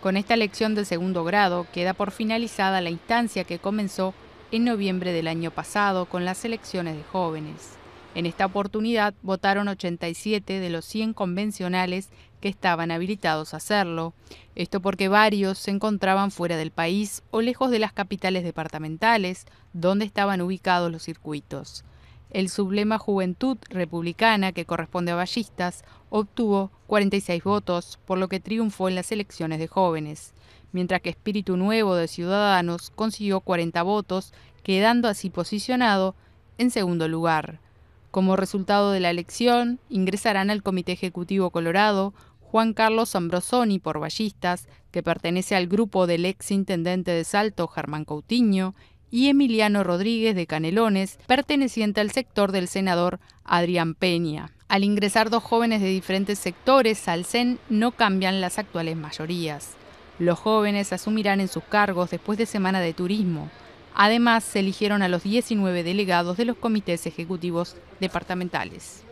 Con esta elección de segundo grado queda por finalizada la instancia que comenzó en noviembre del año pasado con las elecciones de jóvenes. En esta oportunidad votaron 87 de los 100 convencionales que estaban habilitados a hacerlo. Esto porque varios se encontraban fuera del país o lejos de las capitales departamentales donde estaban ubicados los circuitos. El sublema Juventud Republicana, que corresponde a Ballistas, obtuvo 46 votos, por lo que triunfó en las elecciones de jóvenes, mientras que Espíritu Nuevo de Ciudadanos consiguió 40 votos, quedando así posicionado en segundo lugar. Como resultado de la elección, ingresarán al Comité Ejecutivo Colorado Juan Carlos Ambrosoni por Ballistas, que pertenece al grupo del ex intendente de Salto Germán Coutinho, y Emiliano Rodríguez de Canelones, perteneciente al sector del senador Adrián Peña. Al ingresar dos jóvenes de diferentes sectores al CEN no cambian las actuales mayorías. Los jóvenes asumirán en sus cargos después de semana de turismo. Además, se eligieron a los 19 delegados de los comités ejecutivos departamentales.